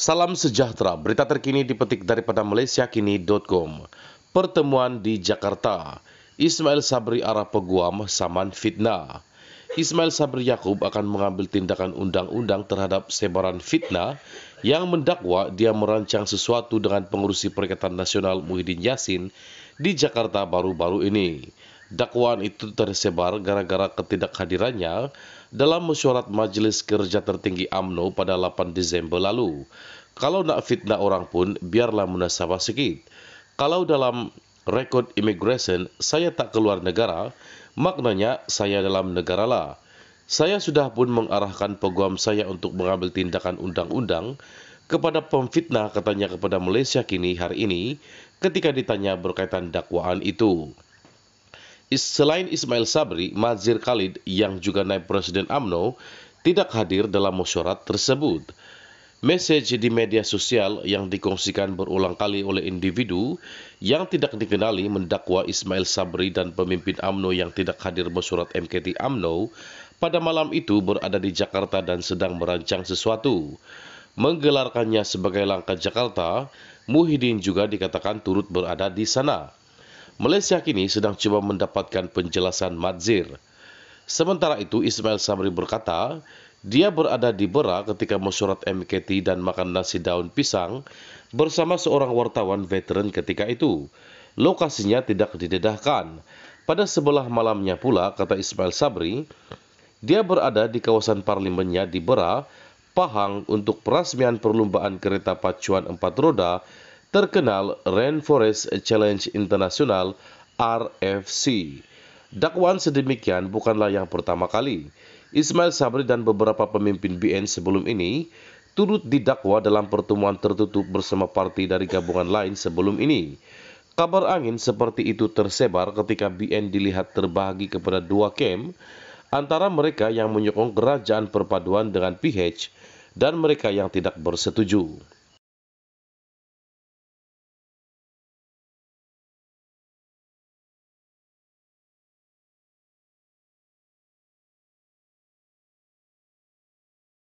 Salam sejahtera, berita terkini dipetik daripada malaysiakini.com. Pertemuan di Jakarta, Ismail Sabri arah peguam saman fitnah. Ismail Sabri Yaakob akan mengambil tindakan undang-undang terhadap sebaran fitnah yang mendakwa dia merancang sesuatu dengan pengurusi Perikatan Nasional Muhyiddin Yassin di Jakarta baru-baru ini. Dakwaan itu tersebar gara-gara ketidakhadirannya dalam mesyuarat Majelis Kerja Tertinggi AMNO pada 8 Disember lalu. Kalau nak fitnah orang pun, biarlah munasabah sikit. Kalau dalam record immigration saya tak keluar negara, maknanya saya dalam negara lah. Saya sudah pun mengarahkan peguam saya untuk mengambil tindakan undang-undang kepada pemfitnah katanya kepada Malaysia kini hari ini ketika ditanya berkaitan dakwaan itu. Selain Ismail Sabri, Mazir Khalid yang juga naib Presiden AMNO tidak hadir dalam musyarat tersebut. Message di media sosial yang dikongsikan berulang kali oleh individu yang tidak dikenali mendakwa Ismail Sabri dan pemimpin AMNO yang tidak hadir bersurat MKT AMNO pada malam itu berada di Jakarta dan sedang merancang sesuatu. Menggelarkannya sebagai langkah Jakarta, Muhyiddin juga dikatakan turut berada di sana. Malaysia kini sedang coba mendapatkan penjelasan Madzir. Sementara itu Ismail Sabri berkata, dia berada di Bera ketika mesurat MKT dan makan nasi daun pisang bersama seorang wartawan veteran ketika itu. Lokasinya tidak didedahkan. Pada sebelah malamnya pula, kata Ismail Sabri, dia berada di kawasan parlimennya di Bera, Pahang untuk perasmian perlombaan kereta pacuan empat roda terkenal Rainforest Challenge International RFC. Dakwaan sedemikian bukanlah yang pertama kali. Ismail Sabri dan beberapa pemimpin BN sebelum ini turut didakwa dalam pertemuan tertutup bersama parti dari gabungan lain sebelum ini. Kabar angin seperti itu tersebar ketika BN dilihat terbagi kepada dua kem, antara mereka yang menyokong kerajaan perpaduan dengan PH dan mereka yang tidak bersetuju.